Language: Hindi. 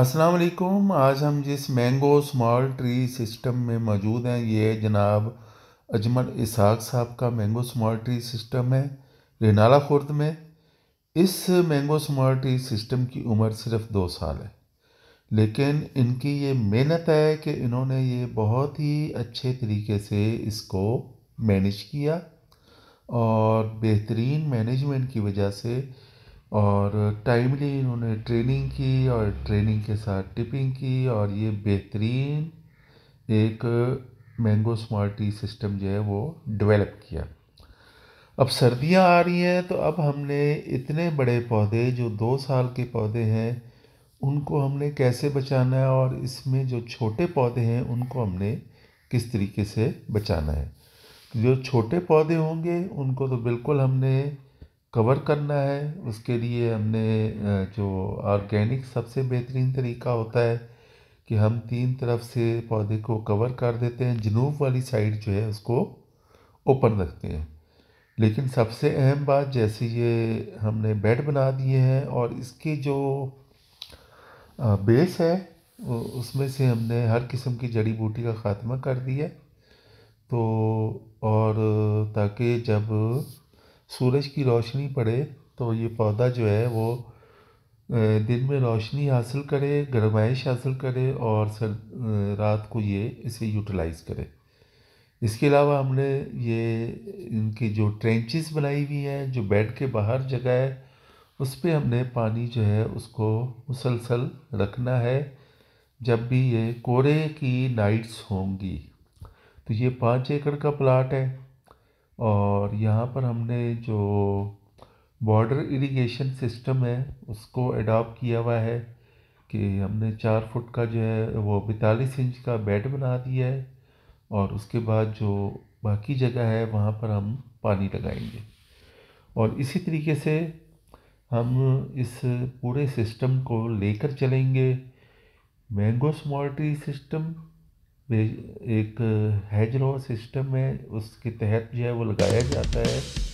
अस्सलाम वालेकुम आज हम जिस मैंगो स्मॉल ट्री सिस्टम में मौजूद हैं ये जनाब अजमल इसहाक साहब का मैंगो स्मॉल ट्री सिस्टम है रेनाला खुर्द में इस मैंगो स्मॉल ट्री सिस्टम की उम्र सिर्फ दो साल है लेकिन इनकी ये मेहनत है कि इन्होंने ये बहुत ही अच्छे तरीके से इसको मैनेज किया और बेहतरीन मैनेजमेंट की वजह से और टाइमली इन्होंने ट्रेनिंग की और ट्रेनिंग के साथ टिपिंग की और ये बेहतरीन एक मैंगो स्मार्टी सिस्टम जो है वो डेवलप किया अब सर्दियां आ रही हैं तो अब हमने इतने बड़े पौधे जो दो साल के पौधे हैं उनको हमने कैसे बचाना है और इसमें जो छोटे पौधे हैं उनको हमने किस तरीके से बचाना है जो छोटे पौधे होंगे उनको तो बिल्कुल हमने कवर करना है उसके लिए हमने जो ऑर्गेनिक सबसे बेहतरीन तरीका होता है कि हम तीन तरफ से पौधे को कवर कर देते हैं जनूब वाली साइड जो है उसको ओपन रखते हैं लेकिन सबसे अहम बात जैसे ये हमने बेड बना दिए हैं और इसके जो बेस है उसमें से हमने हर किस्म की जड़ी बूटी का ख़ात्मा कर दिया तो और ताकि जब सूरज की रोशनी पड़े तो ये पौधा जो है वो दिन में रोशनी हासिल करे गर्माइश हासिल करे और सर रात को ये इसे यूटिलाइज़ करे इसके अलावा हमने ये इनकी जो ट्रेंचेस बनाई हुई हैं जो बेड के बाहर जगह है उस पर हमने पानी जो है उसको मुसलसल रखना है जब भी ये कोरे की नाइट्स होंगी तो ये पाँच एकड़ का प्लाट है और यहाँ पर हमने जो बॉर्डर इरिगेशन सिस्टम है उसको अडॉप्ट किया हुआ है कि हमने चार फुट का जो है वो पैंतालीस इंच का बेड बना दिया है और उसके बाद जो बाकी जगह है वहाँ पर हम पानी लगाएंगे और इसी तरीके से हम इस पूरे सिस्टम को लेकर चलेंगे मैंगो स्मॉल ट्री सिस्टम एक हैजरो सिस्टम है उसके तहत जो है वो लगाया जाता है